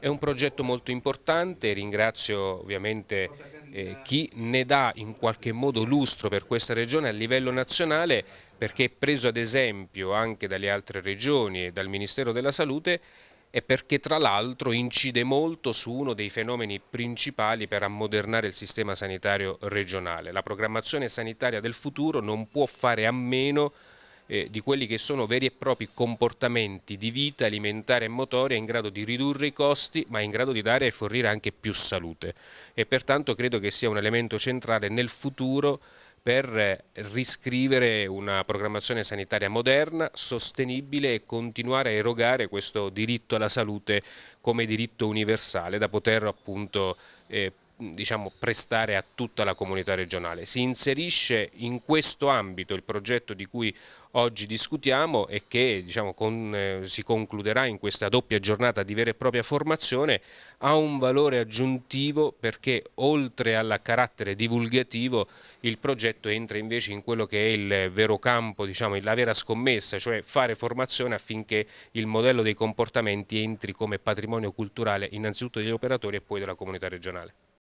È un progetto molto importante, ringrazio ovviamente eh, chi ne dà in qualche modo lustro per questa regione a livello nazionale perché è preso ad esempio anche dalle altre regioni e dal Ministero della Salute e perché tra l'altro incide molto su uno dei fenomeni principali per ammodernare il sistema sanitario regionale. La programmazione sanitaria del futuro non può fare a meno eh, di quelli che sono veri e propri comportamenti di vita alimentare e motoria in grado di ridurre i costi ma in grado di dare e fornire anche più salute e pertanto credo che sia un elemento centrale nel futuro per eh, riscrivere una programmazione sanitaria moderna, sostenibile e continuare a erogare questo diritto alla salute come diritto universale da poter appunto eh, diciamo, prestare a tutta la comunità regionale. Si inserisce in questo ambito il progetto di cui oggi discutiamo e che diciamo, con, eh, si concluderà in questa doppia giornata di vera e propria formazione, ha un valore aggiuntivo perché oltre al carattere divulgativo il progetto entra invece in quello che è il vero campo, diciamo, la vera scommessa, cioè fare formazione affinché il modello dei comportamenti entri come patrimonio culturale innanzitutto degli operatori e poi della comunità regionale.